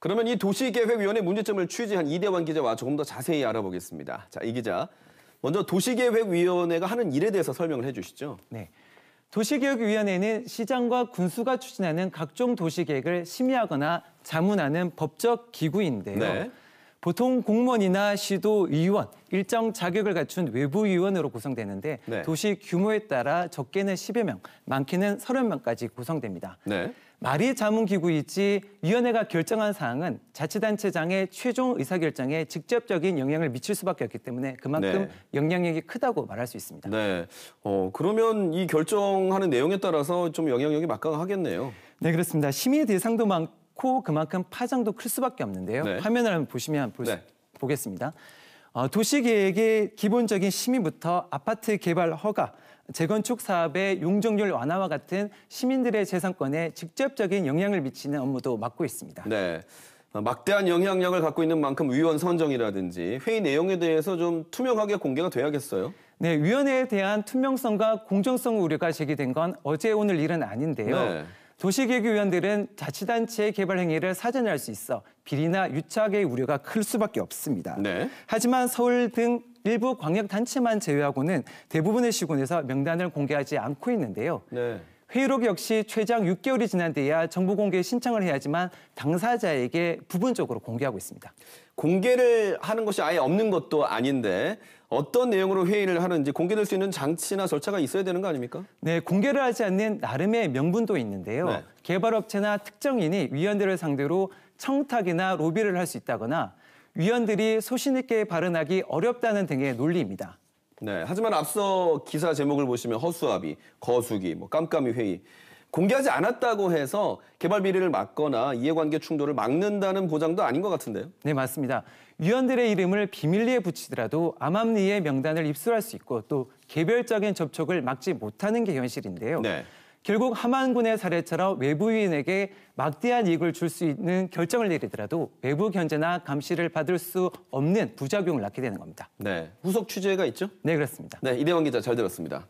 그러면 이 도시계획위원회 문제점을 취재한 이대환 기자와 조금 더 자세히 알아보겠습니다. 자, 이 기자. 먼저 도시계획위원회가 하는 일에 대해서 설명을 해주시죠. 네. 도시계획위원회는 시장과 군수가 추진하는 각종 도시계획을 심의하거나 자문하는 법적 기구인데요. 네. 보통 공무원이나 시도 의원, 일정 자격을 갖춘 외부 위원으로 구성되는데 네. 도시 규모에 따라 적게는 10여 명, 많게는 30명까지 구성됩니다. 네. 말이 자문기구이지 위원회가 결정한 사항은 자치단체장의 최종 의사결정에 직접적인 영향을 미칠 수밖에 없기 때문에 그만큼 네. 영향력이 크다고 말할 수 있습니다. 네. 어, 그러면 이 결정하는 내용에 따라서 좀 영향력이 막강하겠네요. 네, 그렇습니다. 심의 대상도 많고 그만큼 파장도 클 수밖에 없는데요. 네. 화면을 한번 보시면 보, 네. 보겠습니다. 어, 도시계획의 기본적인 심의부터 아파트 개발 허가, 재건축 사업의 용적률 완화와 같은 시민들의 재산권에 직접적인 영향을 미치는 업무도 맡고 있습니다. 네. 막대한 영향력을 갖고 있는 만큼 위원 선정이라든지 회의 내용에 대해서 좀 투명하게 공개가 돼야겠어요. 네, 위원회에 대한 투명성과 공정성 우려가 제기된 건 어제 오늘 일은 아닌데요. 네. 도시계획위원들은 자치단체의 개발 행위를 사전에 할수 있어 비리나 유착의 우려가 클 수밖에 없습니다. 네. 하지만 서울 등 일부 광역단체만 제외하고는 대부분의 시군에서 명단을 공개하지 않고 있는데요. 네. 회의록 역시 최장 6개월이 지난 뒤에야 정보 공개 신청을 해야지만 당사자에게 부분적으로 공개하고 있습니다. 공개를 하는 것이 아예 없는 것도 아닌데 어떤 내용으로 회의를 하는지 공개될 수 있는 장치나 절차가 있어야 되는 거 아닙니까? 네, 공개를 하지 않는 나름의 명분도 있는데요. 네. 개발업체나 특정인이 위원들을 상대로 청탁이나 로비를 할 수 있다거나 위원들이 소신 있게 발언하기 어렵다는 등의 논리입니다. 네. 하지만 앞서 기사 제목을 보시면 허수아비, 거수기, 뭐 깜깜이 회의 공개하지 않았다고 해서 개발 비리를 막거나 이해관계 충돌을 막는다는 보장도 아닌 것 같은데요. 네, 맞습니다. 위원들의 이름을 비밀리에 붙이더라도 암암리에 명단을 입수할 수 있고 또 개별적인 접촉을 막지 못하는 게 현실인데요. 네. 결국 하만군의 사례처럼 외부인에게 막대한 이익을 줄 수 있는 결정을 내리더라도 외부 견제나 감시를 받을 수 없는 부작용을 낳게 되는 겁니다. 네, 후속 취재가 있죠? 네, 그렇습니다. 네, 이대원 기자 잘 들었습니다.